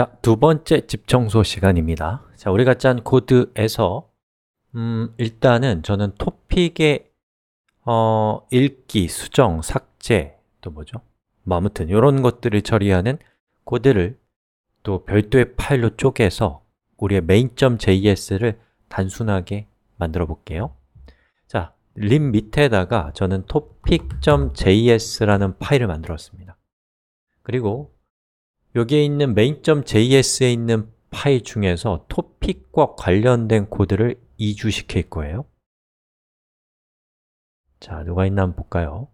자, 두 번째 집 청소 시간입니다. 자, 우리가 짠 코드에서 음, 일단은 저는 토픽의 어, 읽기, 수정, 삭제, 또 뭐죠? 뭐 아무튼 이런 것들을 처리하는 코드를 또 별도의 파일로 쪼개서 우리의 main.js를 단순하게 만들어 볼게요. 자, 립 밑에다가 저는 topic.js라는 파일을 만들었습니다. 그리고 여기에 있는 main.js에 있는 파일 중에서 토픽과 관련된 코드를 이주시킬 거예요 자, 누가 있나 한번 볼까요?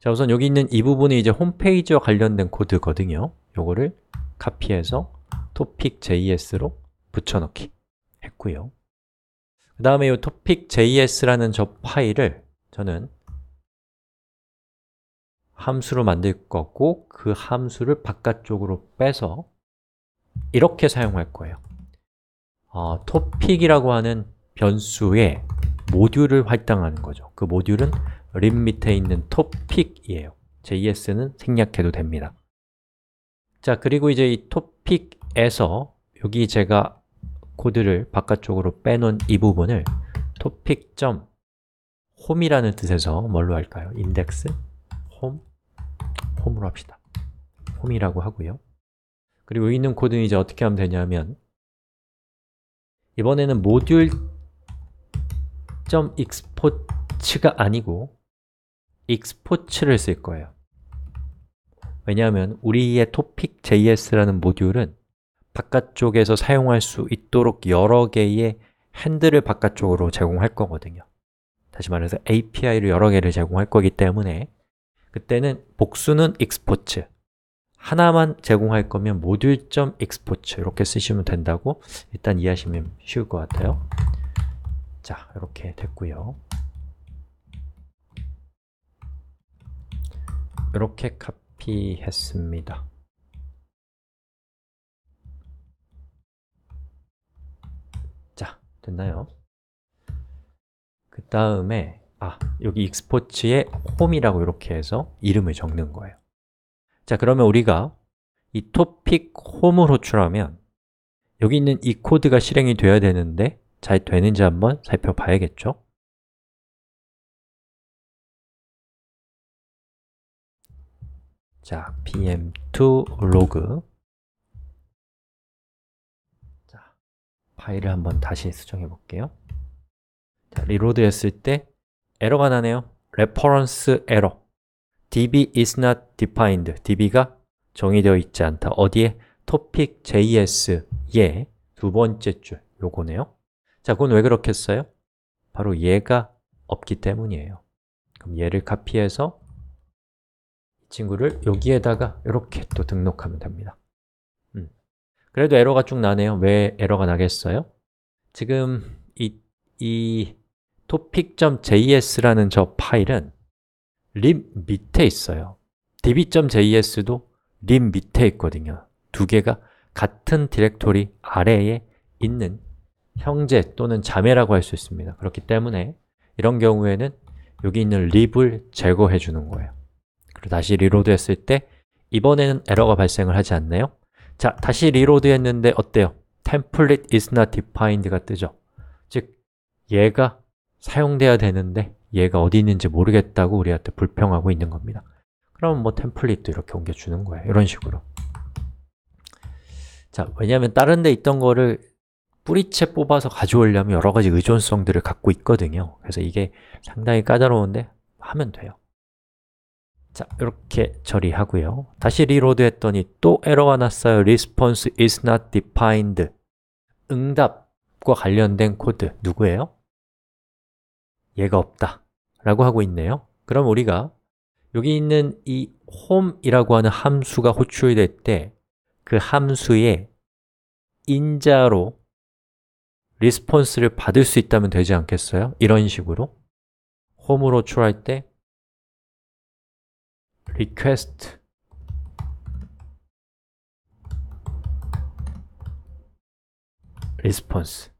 자, 우선 여기 있는 이 부분이 이제 홈페이지와 관련된 코드거든요 요거를 카피해서 topic.js로 붙여넣기 했고요 그 다음에 이 topic.js라는 저 파일을 저는 함수로 만들 거고 그 함수를 바깥쪽으로 빼서 이렇게 사용할 거예요 어, topic이라고 하는 변수에 모듈을 활당하는 거죠 그 모듈은 림 밑에 있는 topic이에요 JS는 생략해도 됩니다 자, 그리고 이제 이 topic에서 여기 제가 코드를 바깥쪽으로 빼놓은 이 부분을 topic.home이라는 뜻에서 뭘로 할까요? index, home 홈으로 합시다. 홈이라고 하고요. 그리고 여기 있는 코드는 이제 어떻게 하면 되냐면 이번에는 모듈 점 export가 아니고 export를 쓸 거예요. 왜냐하면 우리의 topic.js라는 모듈은 바깥쪽에서 사용할 수 있도록 여러 개의 핸들을 바깥쪽으로 제공할 거거든요. 다시 말해서 API를 여러 개를 제공할 거기 때문에 그때는 복수는 e x p o r t 하나만 제공할 거면 모듈.점 e x p o r t 이렇게 쓰시면 된다고 일단 이해하시면 쉬울 것 같아요 자, 이렇게 됐고요 이렇게 카피했습니다 자, 됐나요? 그 다음에 아, 여기 익스포츠의 홈이라고 이렇게 해서 이름을 적는 거예요 자, 그러면 우리가 이 topic 토픽 홈을 호출하면 여기 있는 이 코드가 실행이 되어야 되는데 잘 되는지 한번 살펴봐야겠죠? 자, pm2 log 자, 파일을 한번 다시 수정해 볼게요 자, 리로드 했을 때 에러가 나네요. r e f e r e db is not defined. db가 정의되어 있지 않다. 어디에? topic.js의 두 번째 줄, 요거네요. 자, 그건 왜 그렇겠어요? 바로 얘가 없기 때문이에요. 그럼 얘를 카피해서 이 친구를 여기에다가 이렇게 또 등록하면 됩니다. 음. 그래도 에러가 쭉 나네요. 왜 에러가 나겠어요? 지금 이, 이 topic.js라는 저 파일은 립 밑에 있어요 db.js도 립 밑에 있거든요 두 개가 같은 디렉토리 아래에 있는 형제 또는 자매라고 할 수 있습니다 그렇기 때문에 이런 경우에는 여기 있는 립을 제거해 주는 거예요 그리고 다시 리로드 했을 때 이번에는 에러가 발생을 하지 않나요? 자, 다시 리로드 했는데 어때요? template is not defined가 뜨죠 즉, 얘가 사용돼야 되는데 얘가 어디 있는지 모르겠다고 우리한테 불평하고 있는 겁니다 그럼 뭐 템플릿도 이렇게 옮겨주는 거예요 이런 식으로 자, 왜냐하면 다른 데 있던 거를 뿌리채 뽑아서 가져오려면 여러 가지 의존성들을 갖고 있거든요 그래서 이게 상당히 까다로운데 하면 돼요 자, 이렇게 처리하고요 다시 리로드 했더니 또 에러가 났어요 response is not defined 응답과 관련된 코드 누구예요? 얘가 없다 라고 하고 있네요 그럼 우리가 여기 있는 이 home이라고 하는 함수가 호출될 이때그 함수의 인자로 리스폰스를 받을 수 있다면 되지 않겠어요? 이런 식으로 홈으로 출할때 request response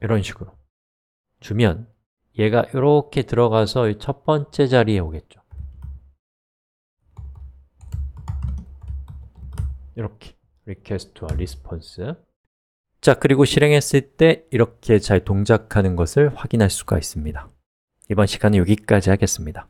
이런 식으로 주면 얘가 이렇게 들어가서 첫 번째 자리에 오겠죠. 이렇게 request와 response 자, 그리고 실행했을 때 이렇게 잘 동작하는 것을 확인할 수가 있습니다. 이번 시간은 여기까지 하겠습니다.